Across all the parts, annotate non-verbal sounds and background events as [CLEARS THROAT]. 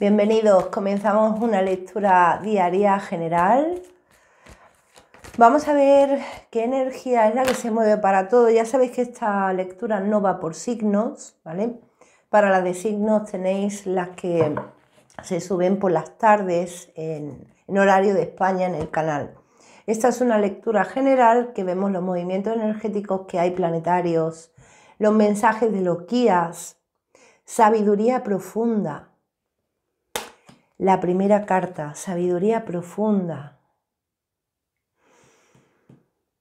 Bienvenidos, comenzamos una lectura diaria general. Vamos a ver qué energía es la que se mueve para todo. Ya sabéis que esta lectura no va por signos, ¿vale? Para las de signos tenéis las que se suben por las tardes en, en horario de España en el canal. Esta es una lectura general que vemos los movimientos energéticos que hay planetarios, los mensajes de los guías, sabiduría profunda, la primera carta, sabiduría profunda.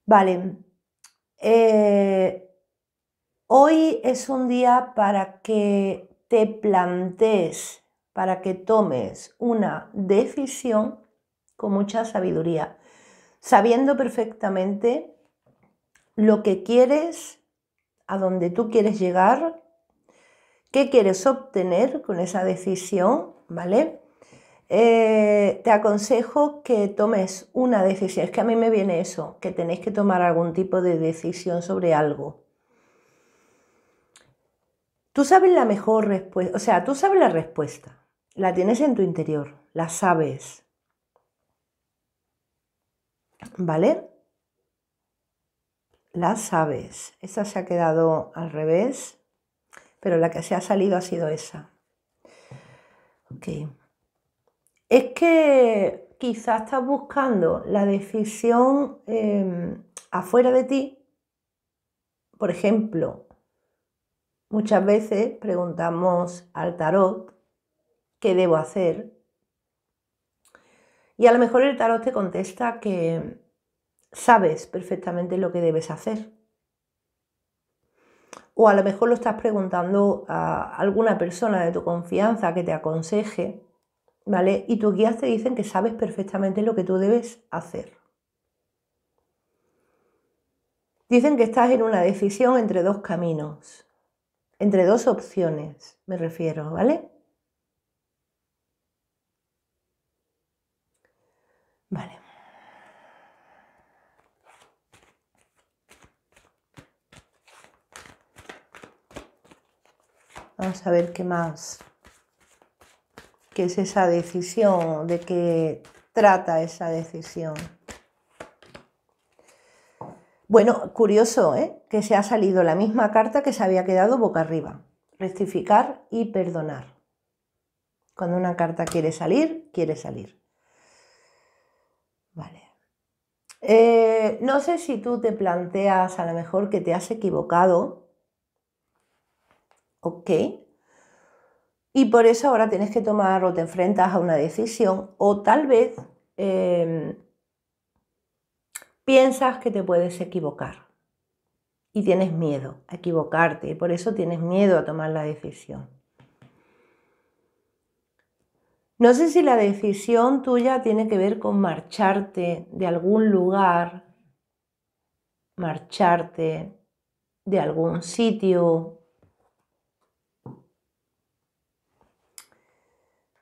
Vale. Eh, hoy es un día para que te plantees, para que tomes una decisión con mucha sabiduría, sabiendo perfectamente lo que quieres, a dónde tú quieres llegar, qué quieres obtener con esa decisión, ¿vale? Eh, te aconsejo que tomes una decisión. Es que a mí me viene eso, que tenéis que tomar algún tipo de decisión sobre algo. Tú sabes la mejor respuesta, o sea, tú sabes la respuesta, la tienes en tu interior, la sabes. ¿Vale? La sabes. Esta se ha quedado al revés, pero la que se ha salido ha sido esa. Ok es que quizás estás buscando la decisión em, afuera de ti. Por ejemplo, muchas veces preguntamos al tarot, ¿qué debo hacer? Y a lo mejor el tarot te contesta que sabes perfectamente lo que debes hacer. O a lo mejor lo estás preguntando a alguna persona de tu confianza que te aconseje ¿vale? Y tus guías te dicen que sabes perfectamente lo que tú debes hacer. Dicen que estás en una decisión entre dos caminos, entre dos opciones, me refiero, ¿vale? Vale. Vamos a ver qué más qué es esa decisión, de qué trata esa decisión. Bueno, curioso, ¿eh? que se ha salido la misma carta que se había quedado boca arriba. Rectificar y perdonar. Cuando una carta quiere salir, quiere salir. Vale. Eh, no sé si tú te planteas a lo mejor que te has equivocado. Ok, y por eso ahora tienes que tomar o te enfrentas a una decisión o tal vez em, piensas que te puedes equivocar y tienes miedo a equivocarte y por eso tienes miedo a tomar la decisión. No sé si la decisión tuya tiene que ver con marcharte de algún lugar, marcharte de algún sitio,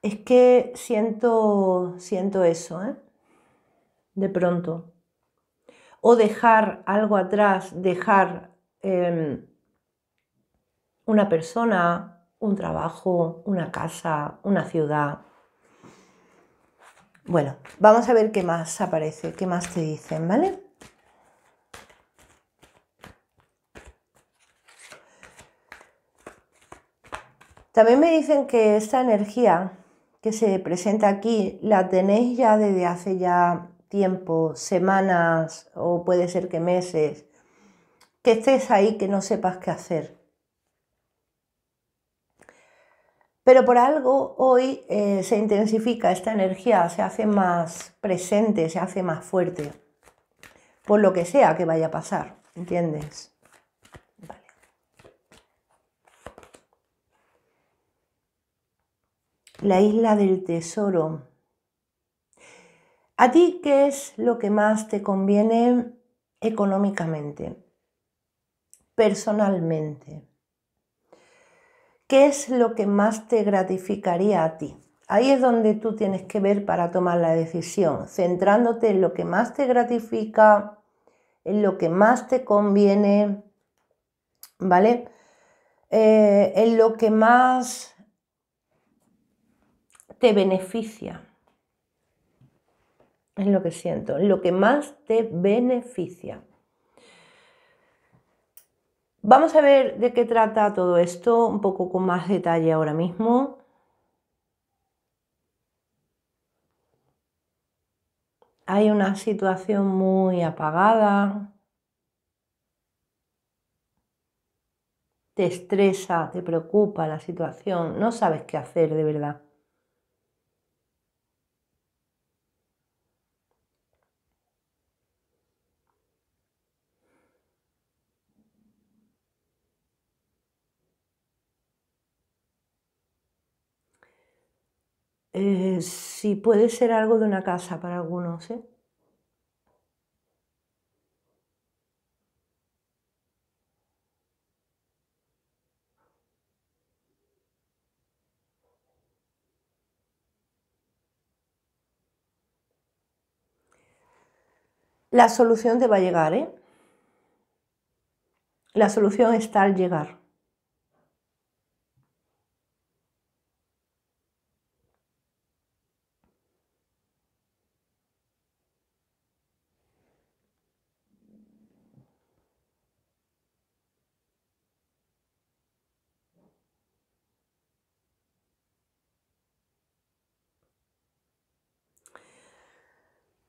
Es que siento, siento eso, ¿eh? De pronto. O dejar algo atrás, dejar em, una persona, un trabajo, una casa, una ciudad. Bueno, vamos a ver qué más aparece, qué más te dicen, ¿vale? También me dicen que esta energía que se presenta aquí, la tenéis ya desde hace ya tiempo, semanas o puede ser que meses, que estés ahí que no sepas qué hacer. Pero por algo hoy eh, se intensifica esta energía, se hace más presente, se hace más fuerte, por lo que sea que vaya a pasar, ¿entiendes? la isla del tesoro. ¿A ti qué es lo que más te conviene económicamente, personalmente? ¿Qué es lo que más te gratificaría a ti? Ahí es donde tú tienes que ver para tomar la decisión, centrándote en lo que más te gratifica, en lo que más te conviene, ¿vale? Eh, en lo que más te beneficia. Es lo que siento, lo que más te beneficia. Vamos a ver de qué trata todo esto un poco con más detalle ahora mismo. Hay una situación muy apagada. Te estresa, te preocupa la situación, no sabes qué hacer de verdad. si puede ser algo de una casa para algunos. ¿eh? La solución te va a llegar, ¿eh? La solución está al llegar.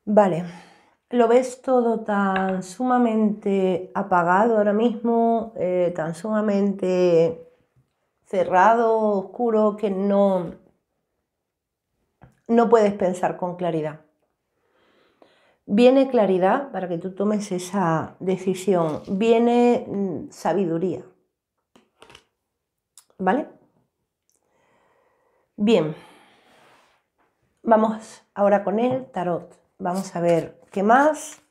Vale, lo ves todo tan sumamente apagado ahora mismo, eh, tan sumamente cerrado, oscuro, que no, no puedes pensar con claridad. Viene claridad para que tú tomes esa decisión, viene mm, sabiduría. ¿Vale? Bien, vamos ahora con el tarot. Vamos a ver, ¿qué más?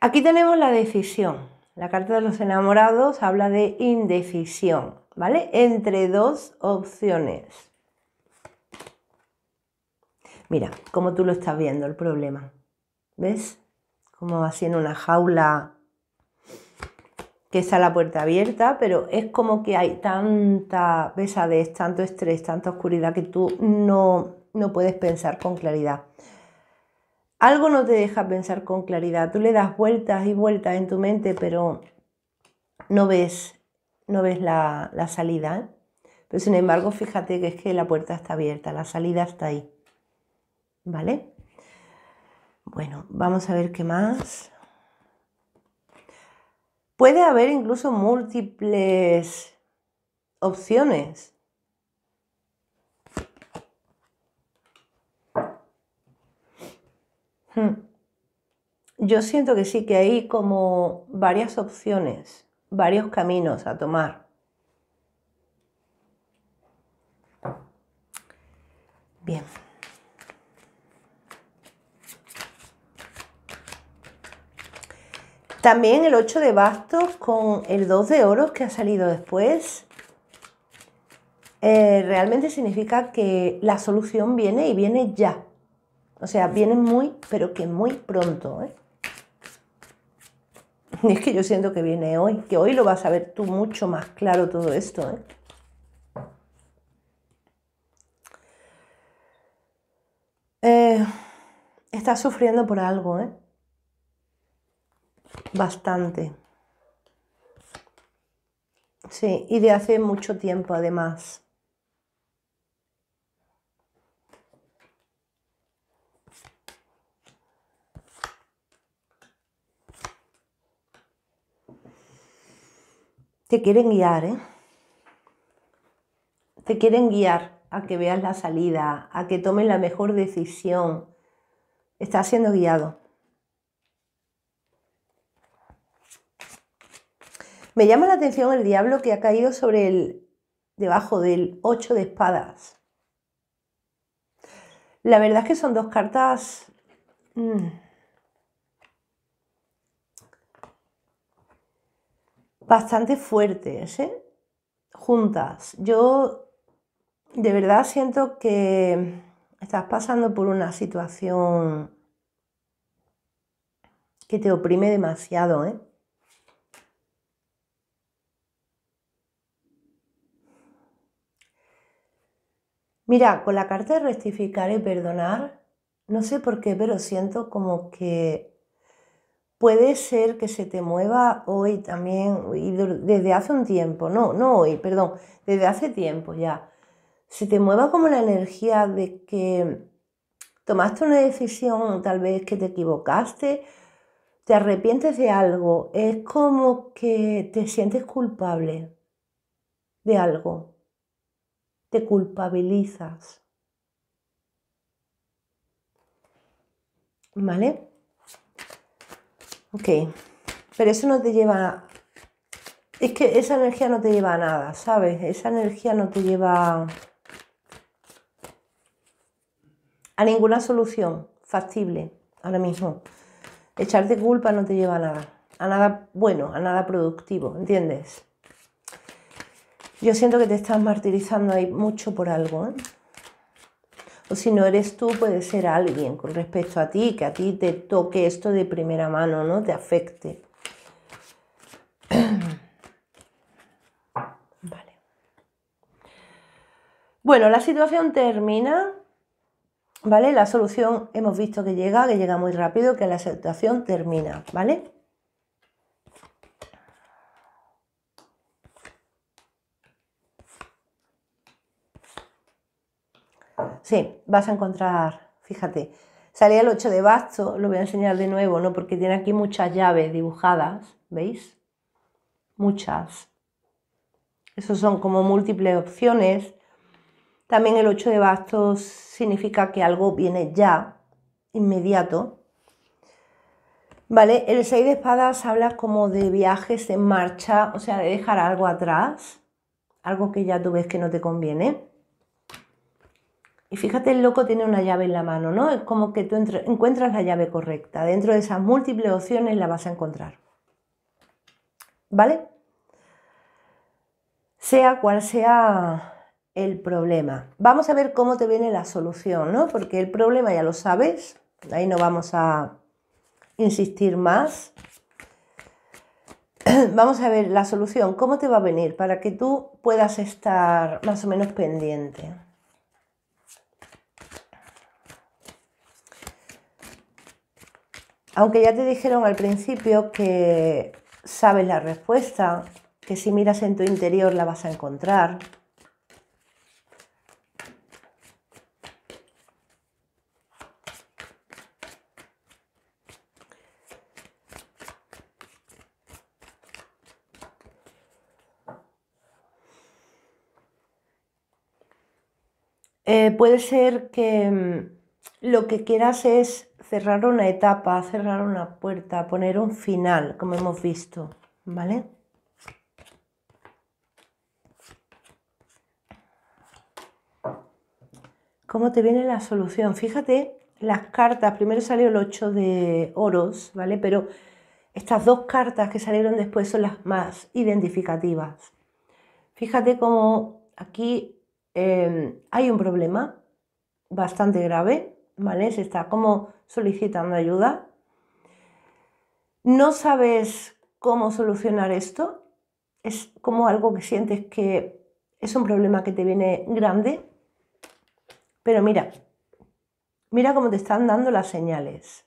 Aquí tenemos la decisión. La carta de los enamorados habla de indecisión, ¿vale? Entre dos opciones. Mira, como tú lo estás viendo el problema. ¿Ves? Como así en una jaula que está la puerta abierta, pero es como que hay tanta pesadez, tanto estrés, tanta oscuridad que tú no, no puedes pensar con claridad. Algo no te deja pensar con claridad. Tú le das vueltas y vueltas en tu mente, pero no ves, no ves la, salida. ¿eh? Pero sin embargo, fíjate que es que la puerta está abierta, la salida está ahí. ¿Vale? Bueno, vamos a ver qué más. Puede haber incluso múltiples opciones. Hmm. Yo siento que sí, que hay como varias opciones, varios caminos a tomar. Bien. También el 8 de bastos con el 2 de oros que ha salido después. Eh, realmente significa que la solución viene y viene ya. O sea, viene muy, pero que muy pronto. ¿eh? [LAUGHS] Es que yo siento que viene hoy, que hoy lo vas a ver tú mucho más claro todo esto. ¿eh? Eh, estás sufriendo por algo, ¿eh? bastante. Sí, y de hace mucho tiempo además. Te quieren guiar, ¿eh? Te quieren guiar a que veas la salida, a que tomes la mejor decisión. Estás siendo guiado. Me llama la atención el diablo que ha caído sobre el, debajo del 8 de espadas. La verdad es que son dos cartas... Mm. bastante fuertes, ¿eh? juntas. Yo de verdad siento que estás pasando por una situación que te oprime demasiado, ¿eh? Mira, con la carta de rectificar y perdonar, no sé por qué, pero siento como que puede ser que se te mueva hoy también, y desde hace un tiempo, no, no hoy, perdón, desde hace tiempo ya, se te mueva como la energía de que tomaste una decisión, tal vez que te equivocaste, te arrepientes de algo, es como que te sientes culpable de algo te culpabilizas. ¿Vale? Ok, pero eso no te lleva Es que esa energía no te lleva a nada, ¿sabes? Esa energía no te lleva a ninguna solución factible ahora mismo. Echarte culpa no te lleva a nada, a nada bueno, a nada productivo, ¿entiendes? Yo siento que te estás martirizando ahí mucho por algo. ¿eh? O si no eres tú, puede ser alguien con respecto a ti, que a ti te toque esto de primera mano, ¿no? Te afecte. [CLEARS THROAT] Bueno, la situación termina. ¿Vale? La solución hemos visto que llega, que llega muy rápido, que la situación termina, ¿vale? Sí, vas a encontrar, fíjate, salía el 8 de bastos, lo voy a enseñar de nuevo, ¿no? Porque tiene aquí muchas llaves dibujadas, ¿veis? Muchas. Esos son como múltiples opciones. También el 8 de bastos significa que algo viene ya, inmediato. ¿Vale? El 6 de espadas habla como de viajes en marcha, o sea, de dejar algo atrás, algo que ya tú ves que no te conviene. Y fíjate, el loco tiene una llave en la mano, ¿no? Es como que tú encuentras la llave correcta. Dentro de esas múltiples opciones la vas a encontrar. ¿Vale? Sea cual sea el problema. Vamos a ver cómo te viene la solución, ¿no? Porque el problema ya lo sabes, ahí no vamos a insistir más. [CLEARS THROAT] Vamos a ver la solución, cómo te va a venir para que tú puedas estar más o menos pendiente. Aunque ya te dijeron al principio que sabes la respuesta, que si miras en tu interior la vas a encontrar. Eh, puede ser que mm, lo que quieras es cerrar una etapa, cerrar una puerta, poner un final, como hemos visto, ¿vale? ¿Cómo te viene la solución? Fíjate las cartas, primero salió el 8 de oros, ¿vale? Pero estas dos cartas que salieron después son las más identificativas. Fíjate cómo aquí eh, hay un problema bastante grave, ¿vale? Se está como solicitando ayuda. No sabes cómo solucionar esto. Es como algo que sientes que es un problema que te viene grande. Pero mira, mira cómo te están dando las señales.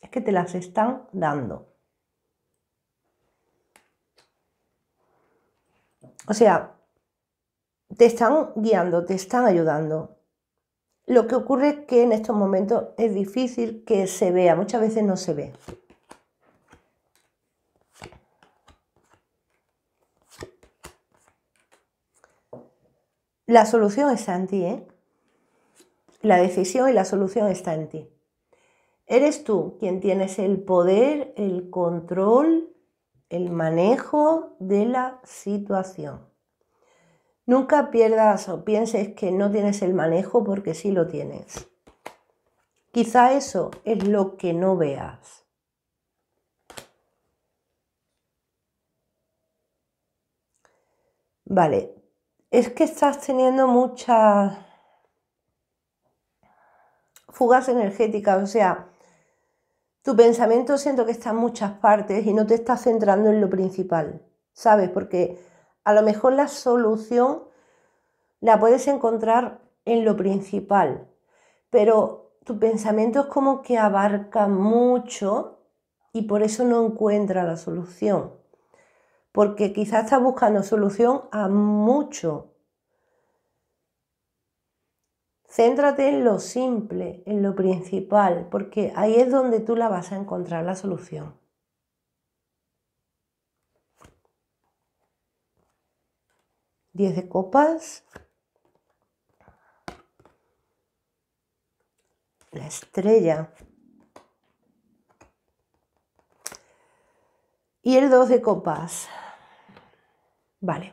Es que te las están dando. O sea, te están guiando, te están ayudando. Lo que ocurre es que en estos momentos es difícil que se vea, muchas veces no se ve. La solución está en ti, ¿eh? La decisión y la solución está en ti. Eres tú quien tienes el poder, el control, el manejo de la situación. Nunca pierdas o pienses que no tienes el manejo porque sí lo tienes. Quizá eso es lo que no veas. Vale, es que estás teniendo muchas fugas energéticas, o sea, tu pensamiento siento que está en muchas partes y no te estás centrando en lo principal, ¿sabes? Porque a lo mejor la solución la puedes encontrar en lo principal, pero tu pensamiento es como que abarca mucho y por eso no encuentra la solución, porque quizás estás buscando solución a mucho. Céntrate en lo simple, en lo principal, porque ahí es donde tú la vas a encontrar la solución. 10 de copas, la estrella y el 2 de copas. Vale.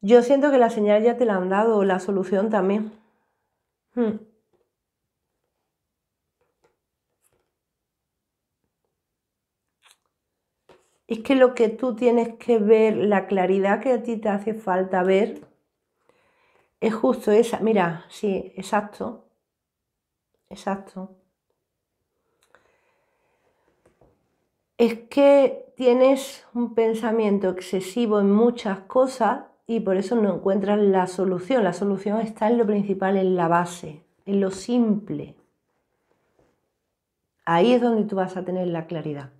Yo siento que la señal ya te la han dado, la solución también. Hmm. es que lo que tú tienes que ver, la claridad que a ti te hace falta ver, es justo esa. Mira, sí, exacto. Exacto. Es que tienes un pensamiento excesivo en muchas cosas y por eso no encuentras la solución. La solución está en lo principal, en la base, en lo simple. Ahí es donde tú vas a tener la claridad.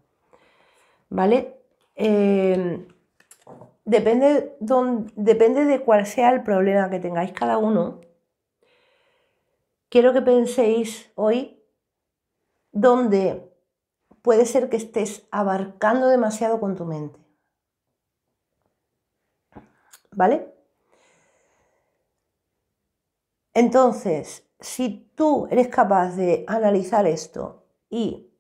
¿vale? Em, depende, depende de cuál sea el problema que tengáis cada uno. Quiero que penséis hoy dónde puede ser que estés abarcando demasiado con tu mente. ¿Vale? Entonces, si tú eres capaz de analizar esto y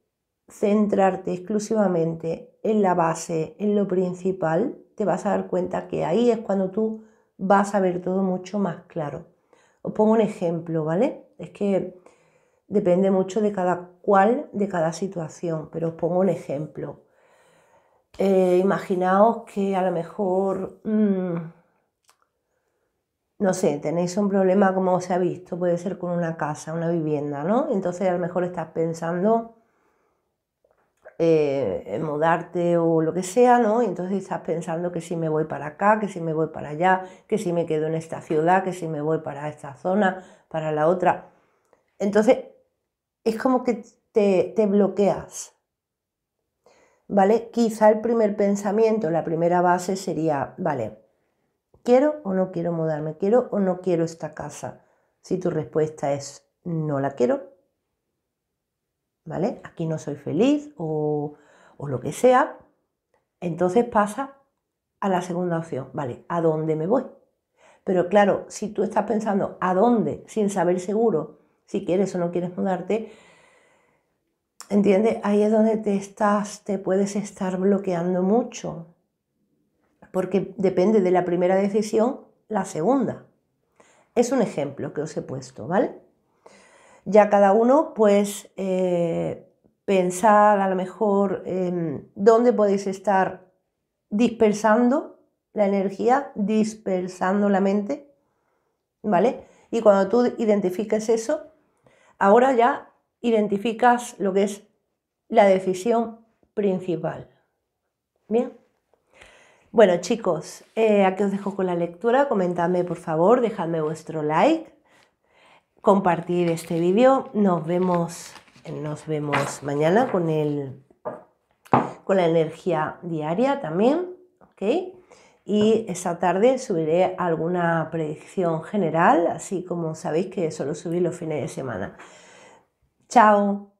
centrarte exclusivamente en la base, en lo principal, te vas a dar cuenta que ahí es cuando tú vas a ver todo mucho más claro. Os pongo un ejemplo, ¿vale? Es que depende mucho de cada cual, de cada situación, pero os pongo un ejemplo. Eh, imaginaos que a lo mejor, mm, no sé, tenéis un problema como se ha visto, puede ser con una casa, una vivienda, ¿no? Entonces a lo mejor estás pensando eh, mudarte o lo que sea, ¿no? entonces estás pensando que si me voy para acá, que si me voy para allá, que si me quedo en esta ciudad, que si me voy para esta zona, para la otra. Entonces, es como que te, te bloqueas, ¿vale? Quizá el primer pensamiento, la primera base sería, vale, ¿quiero o no quiero mudarme? ¿Quiero o no quiero esta casa? Si tu respuesta es no la quiero, ¿vale? Aquí no soy feliz o, o lo que sea. Entonces pasa a la segunda opción, ¿vale? ¿A dónde me voy? Pero claro, si tú estás pensando a dónde, sin saber seguro si quieres o no quieres mudarte, ¿entiendes? Ahí es donde te estás, te puedes estar bloqueando mucho. Porque depende de la primera decisión, la segunda. Es un ejemplo que os he puesto, ¿vale? ya cada uno pues eh, pensar pensad a lo mejor en dónde podéis estar dispersando la energía, dispersando la mente, ¿vale? Y cuando tú identifiques eso, ahora ya identificas lo que es la decisión principal. Bien. Bueno chicos, eh, aquí os dejo con la lectura, comentadme por favor, dejadme vuestro like compartir este vídeo. Nos vemos, nos vemos mañana con, el, con la energía diaria también. ¿okay? Y esta tarde subiré alguna predicción general, así como sabéis que solo subí los fines de semana. Chao.